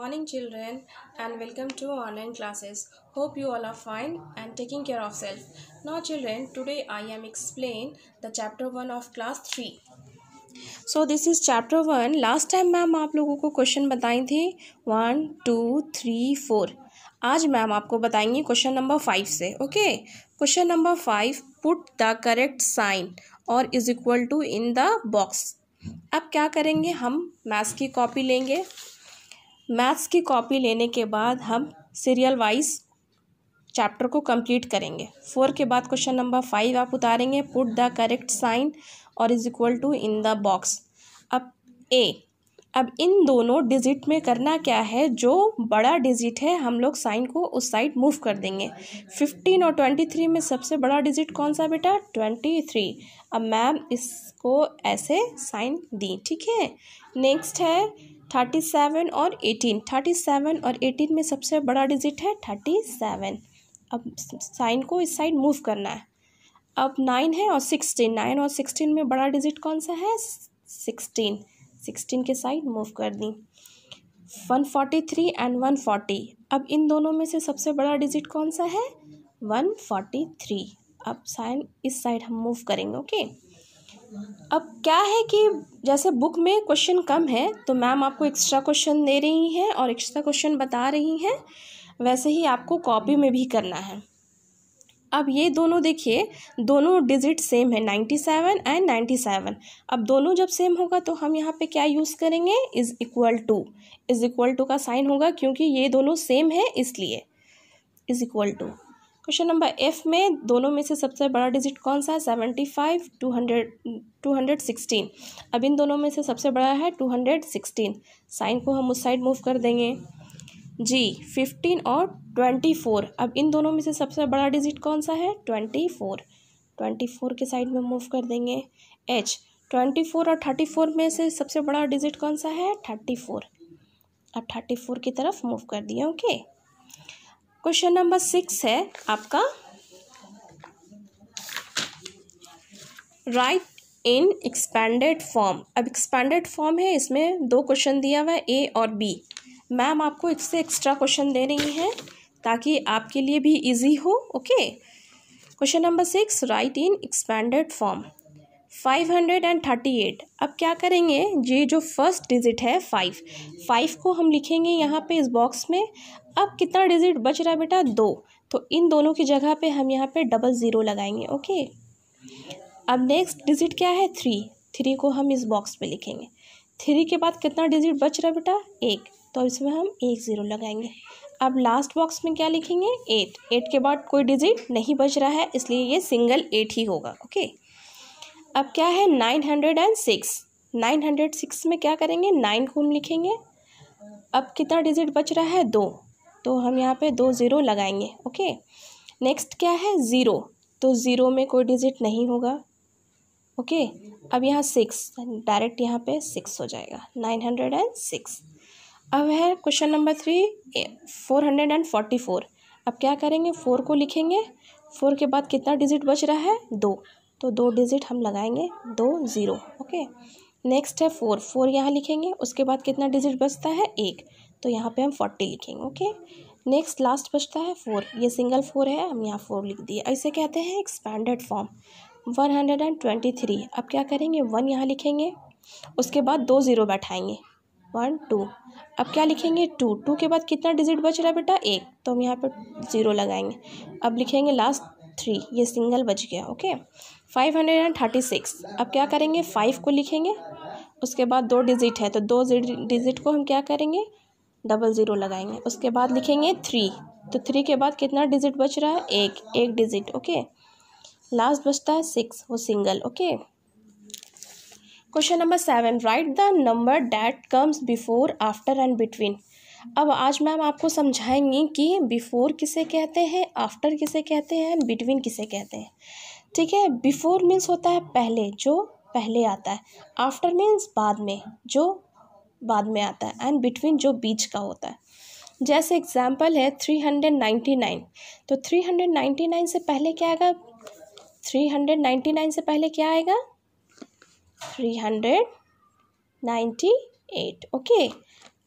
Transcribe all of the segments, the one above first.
morning children and welcome to online classes hope you all are fine and taking care of self now children today i am explain the chapter 1 of class 3 so this is chapter one last time ma'am आप लोगों को question बताई थी one two three four आज ma'am आपको बताएंगे question number five से okay question number five put the correct sign और is equal to in the box अब क्या करेंगे हम मैथ्स की कॉपी लेंगे मैथ्स की कॉपी लेने के बाद हम सीरियल वाइज चैप्टर को कंप्लीट करेंगे फोर के बाद क्वेश्चन नंबर फाइव आप उतारेंगे पुट द करेक्ट साइन और is equal to in the box अब ए अब इन दोनों डिजिट में करना क्या है जो बड़ा डिजिट है हम लोग साइन को उस साइड मूव कर देंगे फिफ्टीन और ट्वेंटी थ्री में सबसे बड़ा डिजिट कौन सा बेटा ट्वेंटी थ्री अब मैम इसको ऐसे साइन दी ठीक है नेक्स्ट है थर्टी सेवन और एटीन थर्टी सेवन और एटीन में सबसे बड़ा डिजिट है थर्टी सेवन अब साइन को इस साइड मूव करना है अब नाइन है और सिक्सटीन नाइन और सिक्सटीन में बड़ा डिजिट कौन सा है सिक्सटीन सिक्सटीन के साइड मूव कर दी one forty three and one forty अब इन दोनों में से सबसे बड़ा डिजिट कौन सा है वन फोर्टी थ्री अब साइन इस साइड हम मूव करेंगे ओके अब क्या है कि जैसे बुक में क्वेश्चन कम है तो मैम आपको एक्स्ट्रा क्वेश्चन दे रही हैं और एक्स्ट्रा क्वेश्चन बता रही हैं वैसे ही आपको कॉपी में भी करना है अब ये दोनों देखिए दोनों डिजिट सेम है ninety seven and ninety seven अब दोनों जब सेम होगा तो हम यहाँ पे क्या यूज़ करेंगे is equal to is equal to का साइन होगा क्योंकि ये दोनों सेम है इसलिए is equal to question number F में दोनों में से सबसे बड़ा डिजिट कौन सा है seventy five two hundred two hundred sixteen अब इन दोनों में से सबसे बड़ा है टू हंड्रेड सिक्सटीन साइन को हम उस साइड मूव कर देंगे जी फिफ्टीन और ट्वेंटी फोर अब इन दोनों में से सबसे बड़ा डिजिट कौन सा है ट्वेंटी फोर ट्वेंटी फोर के साइड में मूव कर देंगे एच ट्वेंटी फोर और थर्टी फोर में से सबसे बड़ा डिजिट कौन सा है थर्टी फोर अब थर्टी फोर की तरफ मूव कर दिए ओके क्वेश्चन नंबर सिक्स है आपका राइट इन एक्सपेंडेड फॉर्म अब एक्सपेंडेड फॉर्म है इसमें दो क्वेश्चन दिया हुआ है ए और बी मैम आपको इससे एक्स्ट्रा क्वेश्चन दे रही हैं ताकि आपके लिए भी इजी हो okay question number six right in expanded form five hundred and thirty eight अब क्या करेंगे ये जो फर्स्ट डिजिट है फाइव फाइव को हम लिखेंगे यहाँ पे इस बॉक्स में अब कितना डिजिट बच रहा है बेटा दो तो इन दोनों की जगह पे हम यहाँ पे डबल ज़ीरो लगाएंगे ओके अब नेक्स्ट डिजिट क्या है थ्री थ्री को हम इस बॉक्स में लिखेंगे थ्री के बाद कितना डिजिट बच रहा है बेटा एक तो इसमें हम एक ज़ीरो लगाएंगे अब लास्ट बॉक्स में क्या लिखेंगे एट एट के बाद कोई डिजिट नहीं बच रहा है इसलिए ये सिंगल एट ही होगा ओके अब क्या है nine hundred and six nine hundred six में क्या करेंगे नाइन को हम लिखेंगे अब कितना डिजिट बच रहा है दो तो हम यहाँ पे दो ज़ीरो लगाएंगे ओके नेक्स्ट क्या है ज़ीरो तो ज़ीरो में कोई डिजिट नहीं होगा ओके अब यहाँ सिक्स डायरेक्ट यहाँ पे सिक्स हो जाएगा नाइन हंड्रेड एंड सिक्स अब है question number three four hundred and forty four अब क्या करेंगे फोर को लिखेंगे फोर के बाद कितना डिजिट बच रहा है दो तो दो डिजिट हम लगाएंगे दो ज़ीरो ओके नेक्स्ट है फोर फोर यहाँ लिखेंगे उसके बाद कितना डिजिट बचता है एक तो यहाँ पे हम फोर्टी लिखेंगे ओके नेक्स्ट लास्ट बचता है फोर ये सिंगल फोर है हम यहाँ फोर लिख दिए ऐसे कहते हैं expanded form one hundred and twenty three अब क्या करेंगे वन यहाँ लिखेंगे उसके बाद दो ज़ीरो बैठाएंगे वन टू अब क्या लिखेंगे टू टू के बाद कितना डिजिट बच रहा है बेटा एक तो हम यहाँ पर ज़ीरो लगाएंगे अब लिखेंगे लास्ट थ्री ये सिंगल बच गया okay five hundred and thirty six अब क्या करेंगे फाइव को लिखेंगे उसके बाद दो डिजिट है तो दो डिजिट को हम क्या करेंगे डबल ज़ीरो लगाएंगे उसके बाद लिखेंगे थ्री तो थ्री के बाद कितना डिजिट बच रहा है एक एक डिजिट ओके लास्ट बचता है सिक्स वो single okay question number seven write the number that comes before after and between अब आज मैम आपको समझाएंगी कि बिफोर किसे कहते हैं आफ्टर किसे कहते हैं एंड बिटवीन किसे कहते हैं ठीक है बिफोर मीन्स होता है पहले जो पहले आता है आफ्टर मीन्स बाद में जो बाद में आता है एंड बिटवीन जो बीच का होता है जैसे एग्जाम्पल है थ्री हंड्रेड नाइन्टी नाइन तो थ्री हंड्रेड नाइन्टी नाइन से पहले क्या आएगा थ्री हंड्रेड नाइन्टी नाइन से पहले क्या आएगा three hundred ninety eight okay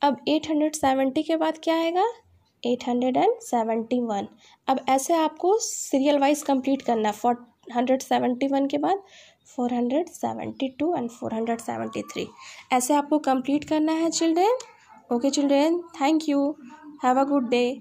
अब एट हंड्रेड सेवेंटी के बाद क्या आएगा eight hundred and seventy one अब ऐसे आपको सीरियल वाइज कंप्लीट करना है फोर हंड्रेड सेवेंटी वन के बाद four hundred seventy two and four hundred seventy three ऐसे आपको कंप्लीट करना है children okay children thank you have a good day